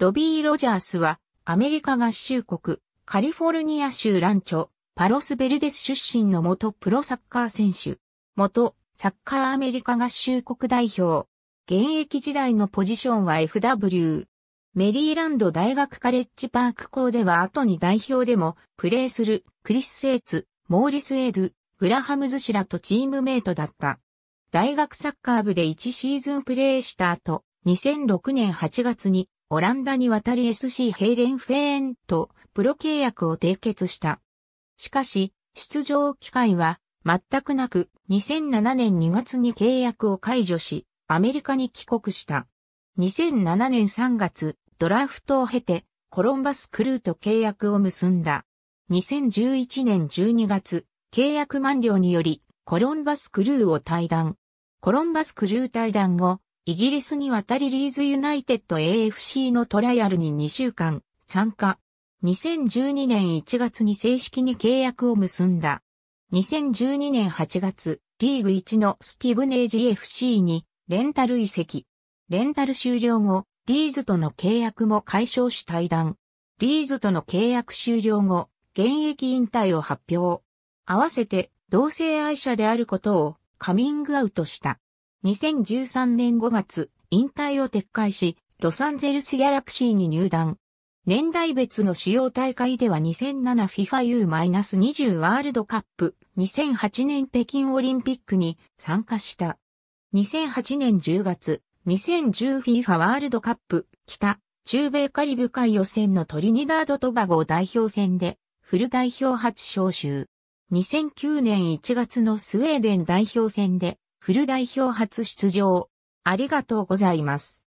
ロビー・ロジャースは、アメリカ合衆国、カリフォルニア州ランチョ、パロスベルデス出身の元プロサッカー選手、元サッカーアメリカ合衆国代表、現役時代のポジションは FW。メリーランド大学カレッジパーク校では後に代表でもプレーするクリス・セイツ、モーリス・エイド、グラハムズ氏らとチームメイトだった。大学サッカー部で1シーズンプレーした後、2006年8月にオランダに渡り SC ヘイレンフェーンとプロ契約を締結した。しかし、出場機会は全くなく2007年2月に契約を解除し、アメリカに帰国した。2007年3月、ドラフトを経て、コロンバスクルーと契約を結んだ。2011年12月、契約満了により、コロンバスクルーを退団。コロンバスクルー退団後、イギリスに渡りリーズユナイテッド AFC のトライアルに2週間参加。2012年1月に正式に契約を結んだ。2012年8月、リーグ1のスティブネージ FC にレンタル移籍。レンタル終了後、リーズとの契約も解消し退団。リーズとの契約終了後、現役引退を発表。合わせて同性愛者であることをカミングアウトした。2013年5月、引退を撤回し、ロサンゼルスギャラクシーに入団。年代別の主要大会では 2007FIFA U-20 ワールドカップ、2008年北京オリンピックに参加した。2008年10月、2010FIFA ワールドカップ、北、中米カリブ海予選のトリニダード・トバゴ代表戦で、フル代表初招集。2009年1月のスウェーデン代表戦で、フル代表初出場。ありがとうございます。